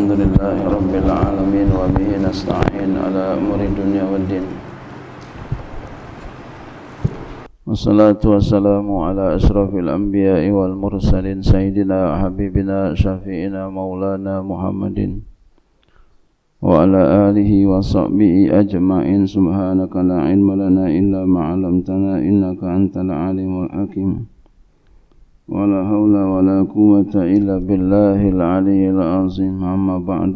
الحمد لله رب العالمين وبه نستعين على أمور الدنيا والدين والصلاة والسلام على أشرف الأنبياء والمرسلين سيدنا حبيبنا شفيعنا مولانا محمد وعلى آله وصحبه أجمعين سبحانك لا علم لنا إلا ما علمتنا إنك أنت العليم الحكيم ولا حول ولا قوة إلا بالله العلي العظيم أما بعد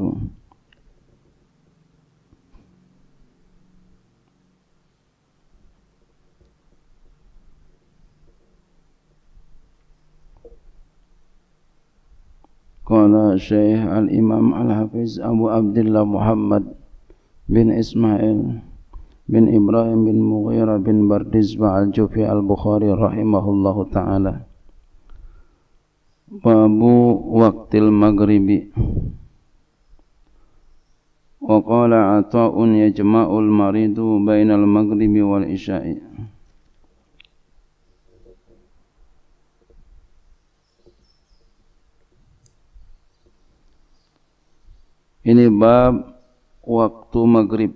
قال الشيخ الإمام الحافظ أبو عبد الله محمد بن إسماعيل بن إبراهيم بن مغيرة بن بردزبة الجوفي البخاري رحمه الله تعالى babu waktil maghribi wa qala ata'un yajma'ul maridu bainal maghribi wal isya'i ini bab waktu maghrib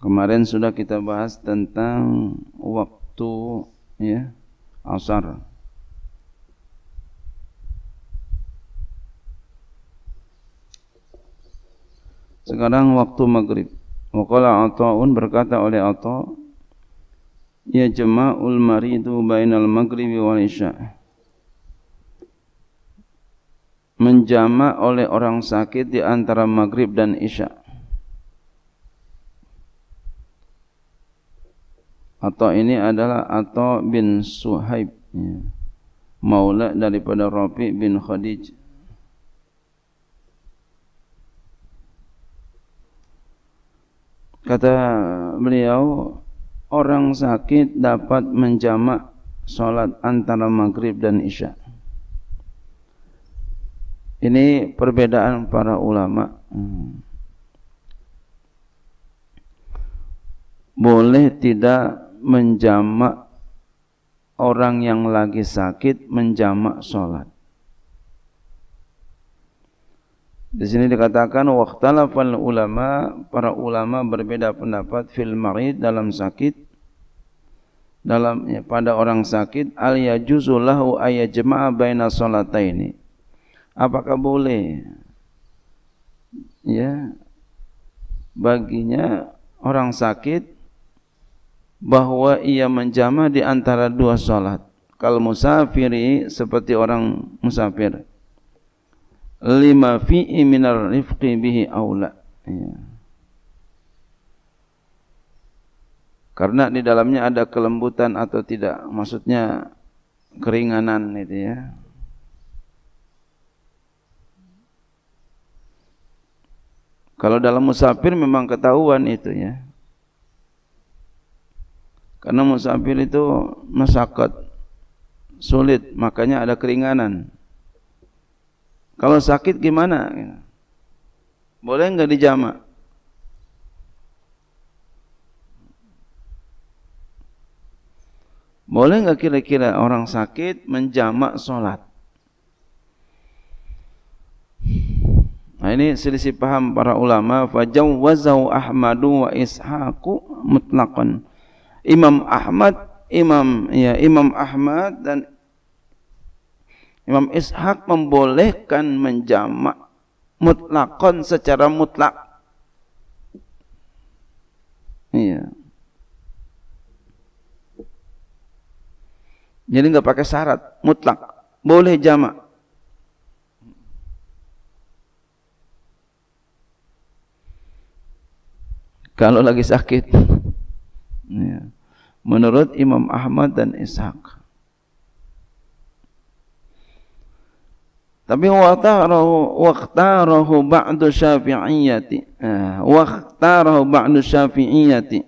kemarin sudah kita bahas tentang waktu ya asar sekarang waktu maghrib Waqala Ata'un berkata oleh Ata' Ya jama'ul maridu bainal maghribi wal isya' Menjama oleh orang sakit di antara maghrib dan isya' atau ini adalah atau bin Suhaib ya. maula daripada Rafi bin Khadij kata beliau orang sakit dapat menjamak solat antara maghrib dan isya ini perbedaan para ulama hmm. boleh tidak menjamak orang yang lagi sakit menjamak sholat. Di sini dikatakan waqtalafal ulama, para ulama berbeda pendapat fil marid dalam sakit dalam ya, pada orang sakit al yajuzu lahu ay jama'a baina salataini. Apakah boleh ya baginya orang sakit bahwa ia menjama di antara dua salat. Kalau musafiri seperti orang musafir. Lima fi minar rifqi bihi aula. Ya. Karena di dalamnya ada kelembutan atau tidak, maksudnya keringanan itu ya. Kalau dalam musafir memang ketahuan itu ya. Karena musafir itu masakat sulit, makanya ada keringanan. Kalau sakit gimana? Boleh enggak dijamak? Boleh enggak kira-kira orang sakit menjamak solat? Nah ini selisih paham para ulama wazau Ahmadu wa ishaku mutlakun. Imam Ahmad Imam ya Imam Ahmad dan Imam Ishaq membolehkan menjamak mutlakon secara mutlak. Iya. Jadi nggak pakai syarat, mutlak. Boleh jamak. Kalau lagi sakit menurut Imam Ahmad dan Ishaq. Tapi waqtarahu waqtarahu ba'du Syafi'iyyati. Eh, waqtarahu ba'du Syafi'iyyati.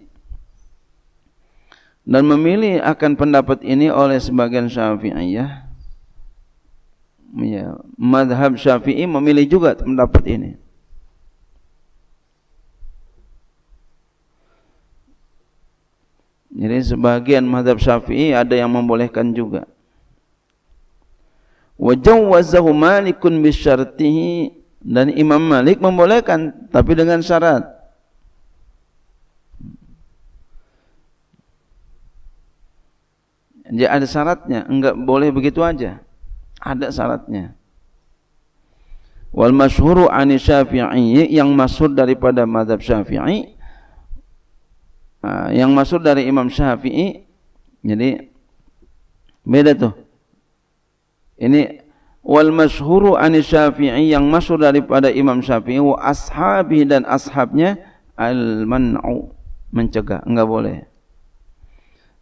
Dan memilih akan pendapat ini oleh sebagian Syafi'iyah. Ya, madhab Syafi'i memilih juga pendapat ini. Jadi sebagian mazhab Syafi'i ada yang membolehkan juga. Wa jawwazahu Malikun bi dan Imam Malik membolehkan tapi dengan syarat. Jadi ada syaratnya, enggak boleh begitu aja. Ada syaratnya. Wal masyhuru an Syafi'i yang masyhur daripada mazhab Syafi'i Ah, yang masuk dari Imam Syafi'i jadi beda tuh. Ini wal masyhuru an Syafi'i yang masuk daripada Imam Syafi'i wa ashabi dan ashabnya al man'u mencegah, enggak boleh.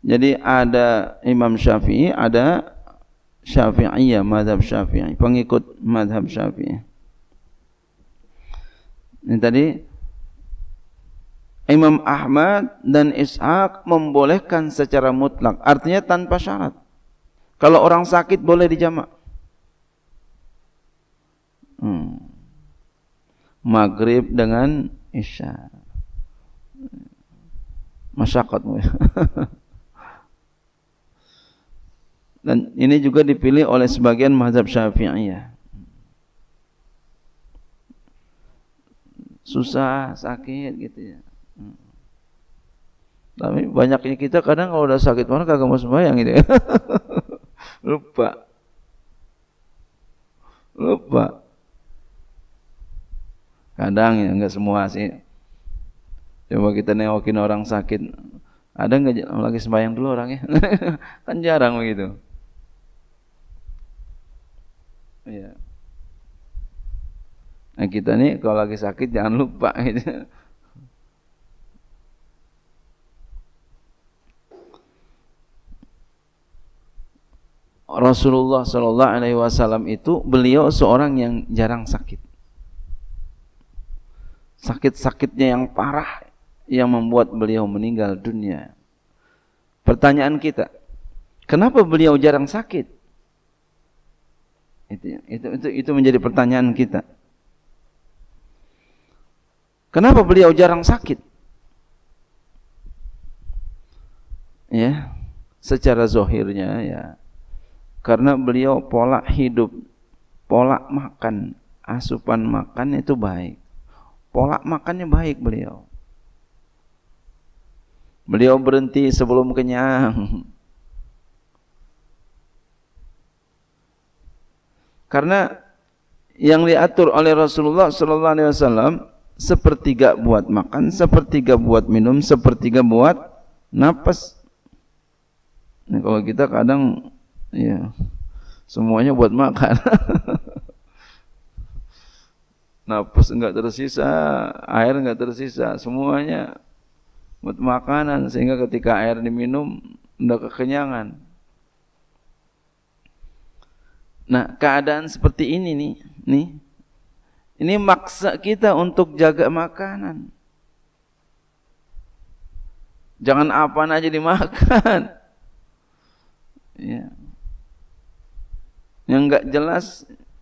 Jadi ada Imam Syafi'i, ada Syafi'iyah, mazhab Syafi'i, pengikut mazhab Syafi'i. Ini tadi Imam Ahmad dan Ishaq membolehkan secara mutlak, artinya tanpa syarat. Kalau orang sakit boleh dijamak. Hmm. Maghrib dengan Isya. Masyakatmu. dan ini juga dipilih oleh sebagian mazhab Syafi'iyah. Susah, sakit gitu ya Hmm. Tapi banyaknya kita kadang kalau udah sakit mana kagak mau sembahyang gitu kan. Lupa. Lupa. Kadang ya enggak semua sih. Coba kita nengokin orang sakit. Ada enggak lagi sembahyang dulu orangnya? kan jarang begitu. Iya. Nah, kita nih kalau lagi sakit jangan lupa gitu. Rasulullah Shallallahu Alaihi Wasallam itu beliau seorang yang jarang sakit. Sakit-sakitnya yang parah yang membuat beliau meninggal dunia. Pertanyaan kita, kenapa beliau jarang sakit? Itu itu itu, itu menjadi pertanyaan kita. Kenapa beliau jarang sakit? Ya, secara zohirnya ya karena beliau pola hidup, pola makan, asupan makan itu baik. Pola makannya baik beliau. Beliau berhenti sebelum kenyang. Karena yang diatur oleh Rasulullah sallallahu alaihi wasallam sepertiga buat makan, sepertiga buat minum, sepertiga buat napas. Nah, kalau kita kadang Iya. Semuanya buat makan. Nafas enggak tersisa, air enggak tersisa, semuanya buat makanan sehingga ketika air diminum enggak kekenyangan. Nah, keadaan seperti ini nih, nih. Ini maksa kita untuk jaga makanan. Jangan apa aja dimakan. Ya. Yang enggak jelas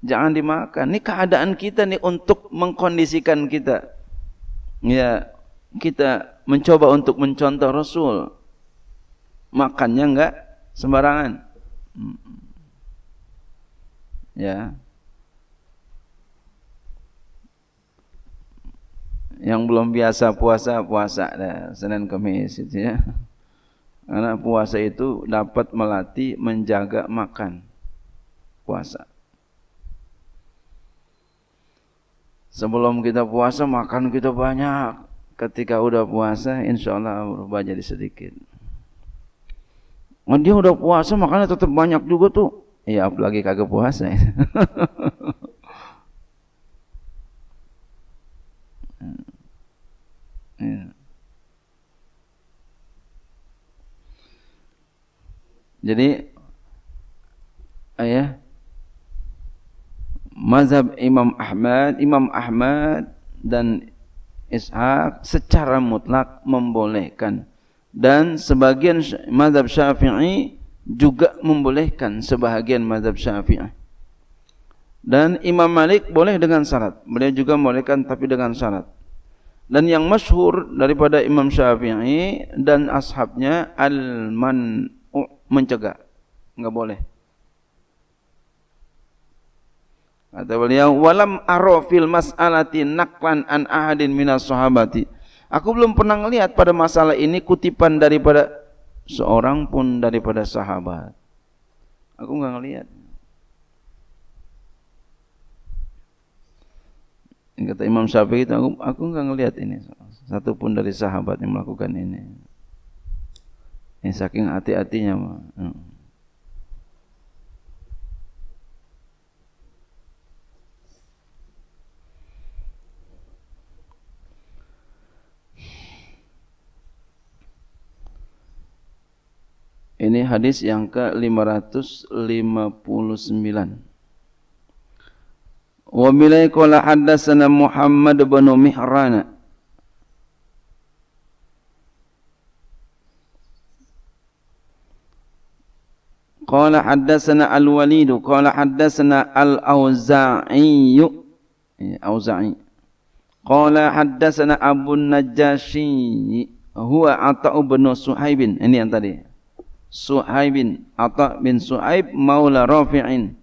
jangan dimakan. Ini keadaan kita nih untuk mengkondisikan kita. Ya, kita mencoba untuk mencontoh Rasul. Makannya enggak sembarangan. Ya. Yang belum biasa puasa puasa dah Senin Kamis itu ya. Karena puasa itu dapat melatih menjaga makan puasa. Sebelum kita puasa makan kita banyak. Ketika udah puasa insya Allah berubah jadi sedikit. Oh, dia udah puasa makannya tetap banyak juga tuh. Iya apalagi kagak puasa ya. Jadi mazhab Imam Ahmad, Imam Ahmad dan Ishaq secara mutlak membolehkan dan sebagian mazhab Syafi'i juga membolehkan sebahagian mazhab Syafi'i. Dan Imam Malik boleh dengan syarat, beliau juga membolehkan tapi dengan syarat. Dan yang masyhur daripada Imam Syafi'i dan ashabnya al-man'u mencegah. Enggak boleh. Kata beliau, "Walam arofil mas'alati naklan an ahadin minas sahabati." Aku belum pernah melihat pada masalah ini kutipan daripada seorang pun daripada sahabat. Aku enggak ngelihat. Kata Imam Syafi'i itu, aku, aku enggak ngelihat ini. Satu pun dari sahabat yang melakukan ini. Ini saking hati-hatinya. Hmm. Ini hadis yang ke-559. Wa bilai qala haddatsana Muhammad bin Mihran. Qala haddatsana Al-Walid, qala haddatsana Al-Auza'i. Auza'i. Qala haddatsana Abu Najashi huwa Atha bin Suhaib. Ini yang tadi. Suhaibin Atta bin Suhaib Maula Rafi'in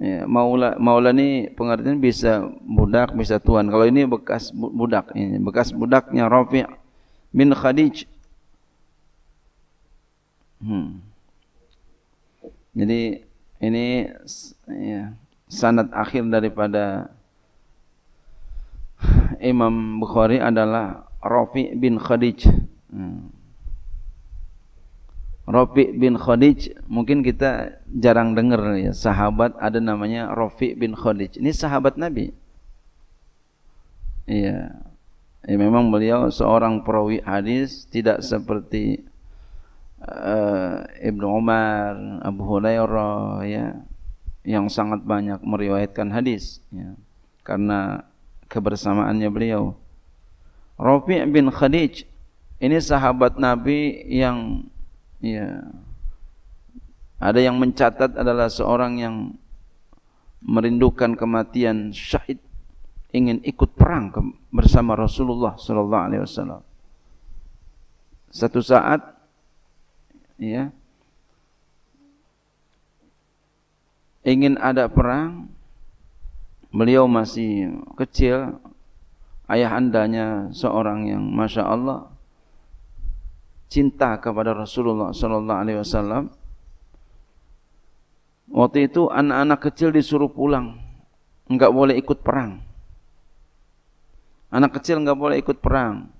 ya, Maula Maula ini pengertian bisa budak bisa tuan kalau ini bekas budak ini bekas budaknya Rafi' bin Khadij hmm. jadi ini ya, sanad akhir daripada Imam Bukhari adalah Rafi' bin Khadij hmm. Rafi bin Khadij mungkin kita jarang dengar ya sahabat ada namanya Rafi bin Khadij ini sahabat Nabi iya ya, memang beliau seorang perawi hadis tidak seperti uh, Ibnu Umar Abu Hurairah ya yang sangat banyak meriwayatkan hadis ya karena kebersamaannya beliau Rafi bin Khadij ini sahabat Nabi yang ya ada yang mencatat adalah seorang yang merindukan kematian syahid ingin ikut perang bersama Rasulullah sallallahu alaihi wasallam satu saat ya ingin ada perang beliau masih kecil ayah andanya seorang yang masya Allah cinta kepada Rasulullah sallallahu alaihi wasallam. Waktu itu anak-anak kecil disuruh pulang, enggak boleh ikut perang. Anak kecil enggak boleh ikut perang.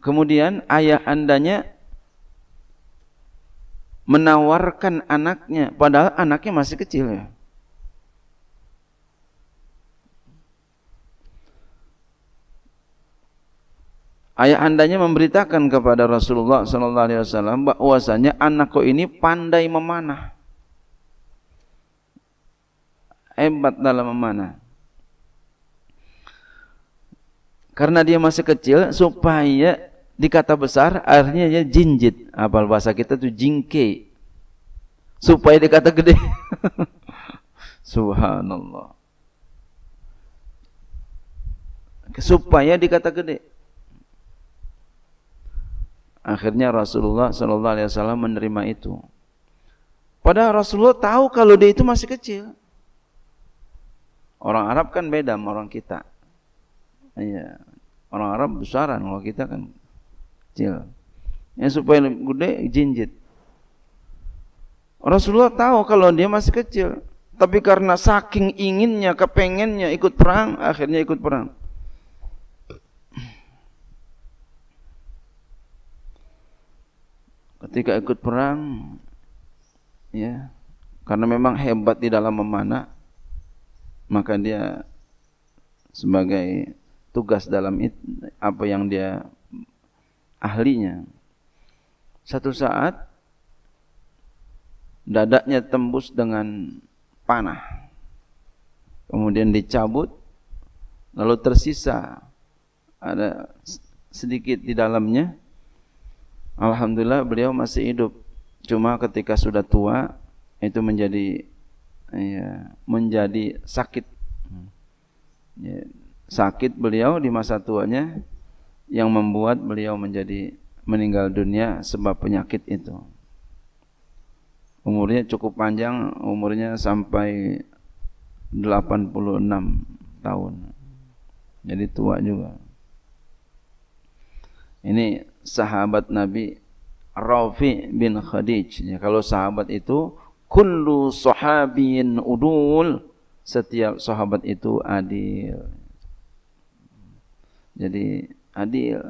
kemudian ayah andanya menawarkan anaknya, padahal anaknya masih kecil ya. Ayah Ayahandanya memberitakan kepada Rasulullah sallallahu alaihi wasallam bahwasanya anakku ini pandai memanah. Hebat dalam memanah. Karena dia masih kecil supaya dikata besar akhirnya dia jinjit. Apal bahasa kita tuh jingke. Supaya dikata gede. Subhanallah. Supaya dikata gede. Akhirnya Rasulullah Shallallahu Alaihi Wasallam menerima itu. Padahal Rasulullah tahu kalau dia itu masih kecil. Orang Arab kan beda sama orang kita. Iya. Orang Arab besaran, kalau kita kan kecil. Ya, supaya gede jinjit. Rasulullah tahu kalau dia masih kecil. Tapi karena saking inginnya, kepengennya ikut perang, akhirnya ikut perang. ketika ikut perang ya karena memang hebat di dalam memanah maka dia sebagai tugas dalam it, apa yang dia ahlinya satu saat dadanya tembus dengan panah kemudian dicabut lalu tersisa ada sedikit di dalamnya Alhamdulillah beliau masih hidup. Cuma ketika sudah tua itu menjadi ya, menjadi sakit. Ya, sakit beliau di masa tuanya yang membuat beliau menjadi meninggal dunia sebab penyakit itu. Umurnya cukup panjang, umurnya sampai 86 tahun. Jadi tua juga. Ini sahabat Nabi Rafi bin Khadij. Ya, kalau sahabat itu kullu sahabiyin udul, setiap sahabat itu adil. Jadi adil.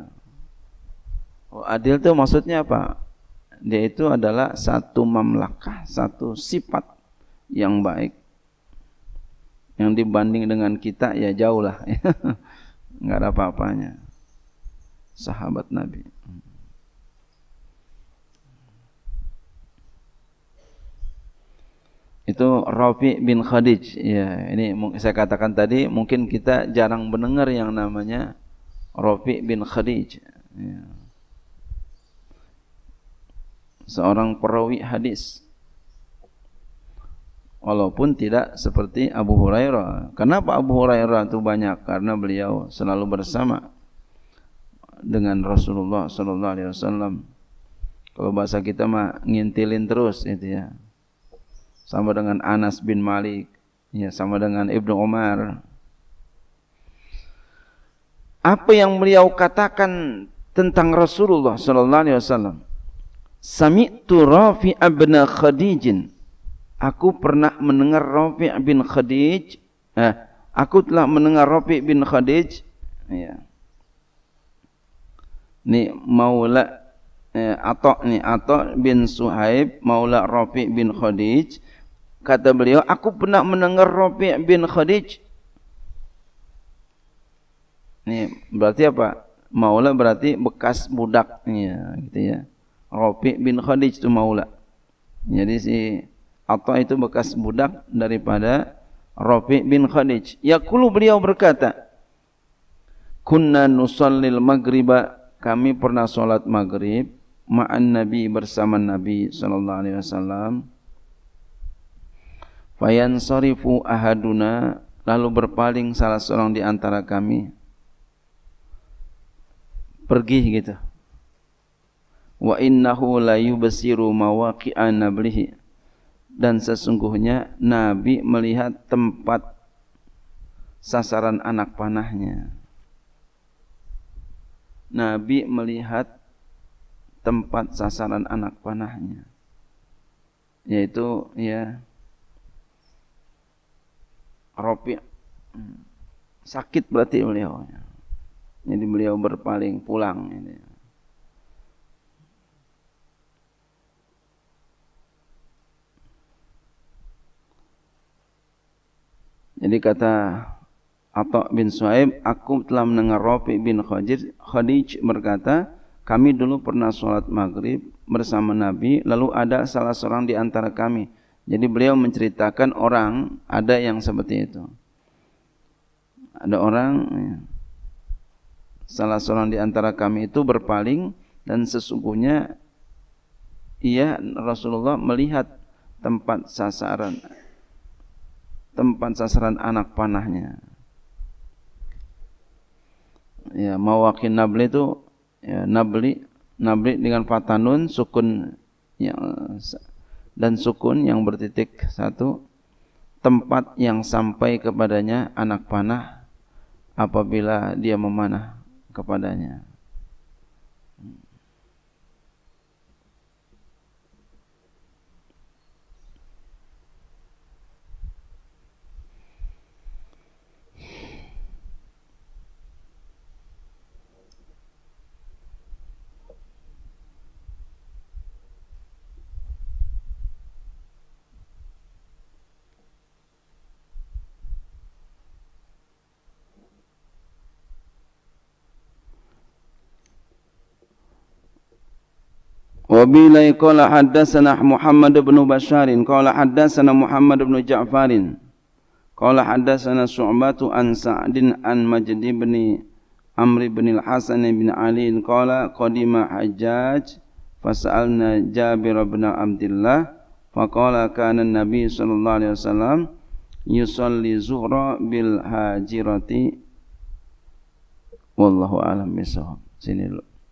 Oh, adil itu maksudnya apa? Dia itu adalah satu mamlakah, satu sifat yang baik. Yang dibanding dengan kita ya jauh lah. Enggak ada apa-apanya sahabat Nabi. Itu Rafi bin Khadij. Ya, ini saya katakan tadi mungkin kita jarang mendengar yang namanya Rafi bin Khadij. Ya. Seorang perawi hadis. Walaupun tidak seperti Abu Hurairah. Kenapa Abu Hurairah itu banyak? Karena beliau selalu bersama dengan Rasulullah sallallahu alaihi wasallam. Kalau bahasa kita mah ngintilin terus itu ya. Sama dengan Anas bin Malik, ya sama dengan Ibnu Umar. Apa yang beliau katakan tentang Rasulullah sallallahu alaihi wasallam? Sami'tu Rafi' bin Khadijin. Aku pernah mendengar Rafi' bin Khadij. Eh, aku telah mendengar Rafi' bin Khadij. Ya ni Maula eh, Atok ni Atok bin Suhaib Maula Rafi bin Khadij kata beliau aku pernah mendengar Rafi bin Khadij ni berarti apa Maula berarti bekas budak ya, gitu ya Rafi bin Khadij itu Maula jadi si Atok itu bekas budak daripada Rafi bin Khadij yaqulu beliau berkata kunna nusallil maghriba kami pernah solat maghrib ma'an Nabi bersama Nabi sallallahu alaihi wasallam. Fayansarifu ahaduna lalu berpaling salah seorang di antara kami pergi gitu. Wa innahu la yubsiru mawaqi'a nablihi dan sesungguhnya Nabi melihat tempat sasaran anak panahnya. Nabi melihat tempat sasaran anak panahnya yaitu ya Robi sakit berarti beliau ya. jadi beliau berpaling pulang ini. Ya. Jadi kata atau bin Suhaib aku telah mendengar Rafi bin Khadij, Khadij berkata, kami dulu pernah sholat maghrib bersama Nabi, lalu ada salah seorang di antara kami. Jadi beliau menceritakan orang ada yang seperti itu. Ada orang, ya. salah seorang di antara kami itu berpaling dan sesungguhnya ia Rasulullah melihat tempat sasaran tempat sasaran anak panahnya ya mawakin nabli itu ya, nabli nabli dengan fatanun sukun yang dan sukun yang bertitik satu tempat yang sampai kepadanya anak panah apabila dia memanah kepadanya Wabilai kala haddasana Muhammad bin Basharin Kala haddasana Muhammad bin Ja'farin Kala haddasana Su'batu an Sa'din an Majdi bin Amri bin Al-Hasan bin Ali Kala qadima hajjaj Fasa'alna Jabir bin Abdullah Faqala kana Nabi sallallahu alaihi wasallam yusalli zuhra bil hajirati wallahu alam bisawab sini